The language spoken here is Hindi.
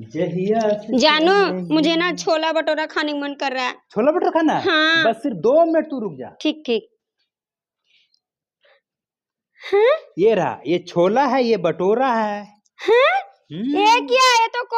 जानो मुझे ना छोला भटोरा खाने का मन कर रहा है छोला भटोरा खाना हाँ। बस सिर्फ दो मिनट तू रुक जा ठीक ठीक हाँ? ये रहा ये छोला है ये भटोरा है हाँ? ये हम्म। क्या ये तो